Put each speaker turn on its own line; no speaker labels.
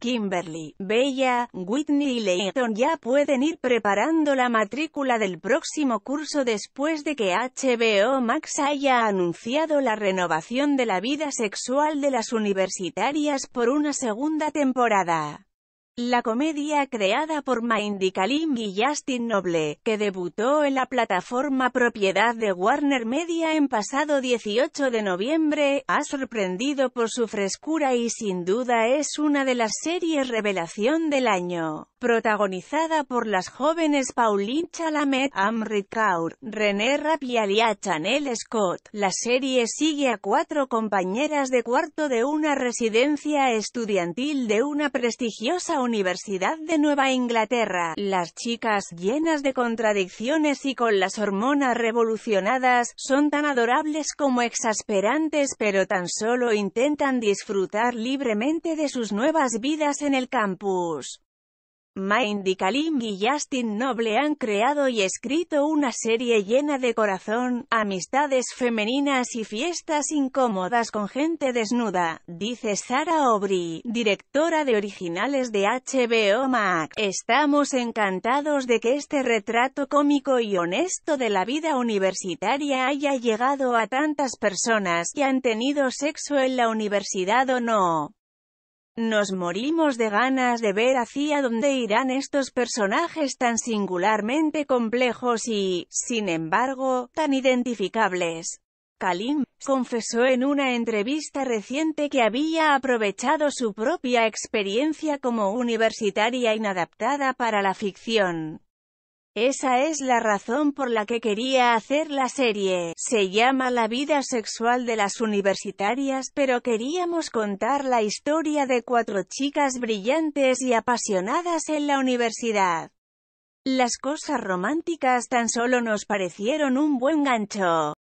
Kimberly, Bella, Whitney y Leighton ya pueden ir preparando la matrícula del próximo curso después de que HBO Max haya anunciado la renovación de la vida sexual de las universitarias por una segunda temporada. La comedia creada por Mindy Kaling y Justin Noble, que debutó en la plataforma propiedad de Warner Media en pasado 18 de noviembre, ha sorprendido por su frescura y sin duda es una de las series revelación del año. Protagonizada por las jóvenes Pauline Chalamet, Amrit Kaur, René Rapp y Chanel Scott, la serie sigue a cuatro compañeras de cuarto de una residencia estudiantil de una prestigiosa universidad Universidad de Nueva Inglaterra, las chicas, llenas de contradicciones y con las hormonas revolucionadas, son tan adorables como exasperantes pero tan solo intentan disfrutar libremente de sus nuevas vidas en el campus. Mindy Kaling y Justin Noble han creado y escrito una serie llena de corazón, amistades femeninas y fiestas incómodas con gente desnuda, dice Sara Aubry, directora de originales de HBO Mac. Estamos encantados de que este retrato cómico y honesto de la vida universitaria haya llegado a tantas personas que han tenido sexo en la universidad o no. Nos morimos de ganas de ver hacia dónde irán estos personajes tan singularmente complejos y, sin embargo, tan identificables. Kalim, confesó en una entrevista reciente que había aprovechado su propia experiencia como universitaria inadaptada para la ficción, esa es la razón por la que quería hacer la serie. Se llama La vida sexual de las universitarias, pero queríamos contar la historia de cuatro chicas brillantes y apasionadas en la universidad. Las cosas románticas tan solo nos parecieron un buen gancho.